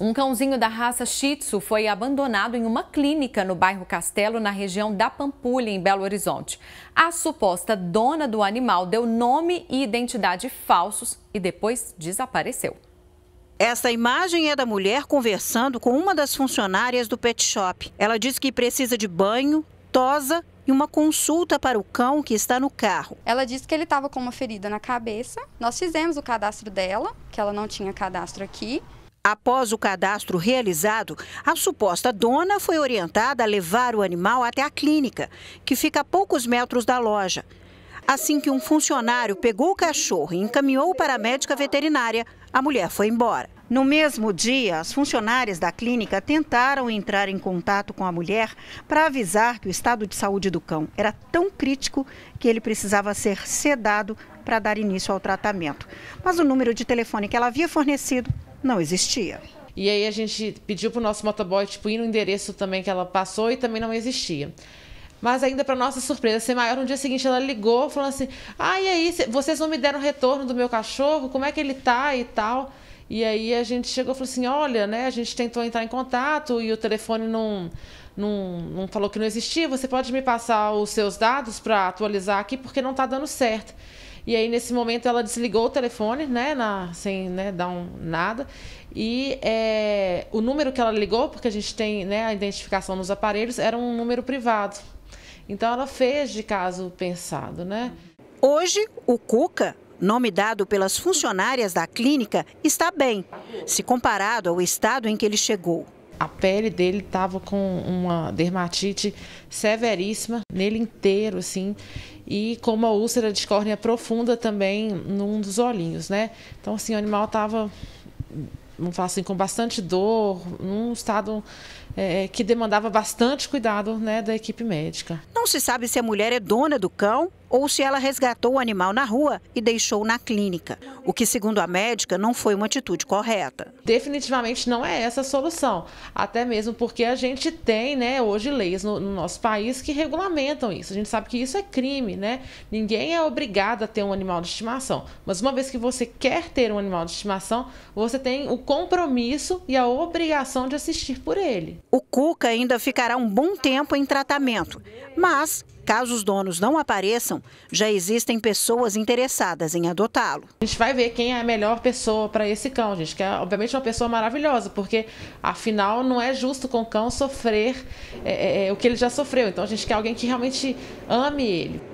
Um cãozinho da raça Shih Tzu foi abandonado em uma clínica no bairro Castelo, na região da Pampulha, em Belo Horizonte. A suposta dona do animal deu nome e identidade falsos e depois desapareceu. Esta imagem é da mulher conversando com uma das funcionárias do pet shop. Ela diz que precisa de banho, tosa e uma consulta para o cão que está no carro. Ela disse que ele estava com uma ferida na cabeça. Nós fizemos o cadastro dela, que ela não tinha cadastro aqui. Após o cadastro realizado, a suposta dona foi orientada a levar o animal até a clínica, que fica a poucos metros da loja. Assim que um funcionário pegou o cachorro e encaminhou para a médica veterinária, a mulher foi embora. No mesmo dia, as funcionárias da clínica tentaram entrar em contato com a mulher para avisar que o estado de saúde do cão era tão crítico que ele precisava ser sedado para dar início ao tratamento. Mas o número de telefone que ela havia fornecido não existia. E aí a gente pediu para o nosso motoboy tipo, ir no endereço também que ela passou e também não existia. Mas ainda para nossa surpresa, ser maior, no dia seguinte ela ligou falando assim: "Ah, e aí, vocês não me deram retorno do meu cachorro? Como é que ele tá e tal?" E aí a gente chegou e falou assim: "Olha, né, a gente tentou entrar em contato e o telefone não não, não falou que não existia. Você pode me passar os seus dados para atualizar aqui porque não está dando certo." E aí, nesse momento, ela desligou o telefone, né? Na, sem né, dar um nada. E é, o número que ela ligou, porque a gente tem né, a identificação nos aparelhos, era um número privado. Então, ela fez de caso pensado, né? Hoje, o Cuca nome dado pelas funcionárias da clínica, está bem, se comparado ao estado em que ele chegou a pele dele estava com uma dermatite severíssima nele inteiro, assim, e com uma úlcera de córnea profunda também num dos olhinhos, né? Então, assim, o animal estava vamos falar assim, com bastante dor, num estado é, é, que demandava bastante cuidado né, da equipe médica. Não se sabe se a mulher é dona do cão ou se ela resgatou o animal na rua e deixou na clínica, o que, segundo a médica, não foi uma atitude correta. Definitivamente não é essa a solução, até mesmo porque a gente tem, né, hoje leis no, no nosso país que regulamentam isso. A gente sabe que isso é crime, né? Ninguém é obrigado a ter um animal de estimação, mas uma vez que você quer ter um animal de estimação, você tem o compromisso e a obrigação de assistir por ele. O Cuca ainda ficará um bom tempo em tratamento, mas caso os donos não apareçam, já existem pessoas interessadas em adotá-lo. A gente vai ver quem é a melhor pessoa para esse cão, gente, que é obviamente uma pessoa maravilhosa, porque afinal não é justo com o cão sofrer é, é, é o que ele já sofreu. Então a gente quer alguém que realmente ame ele.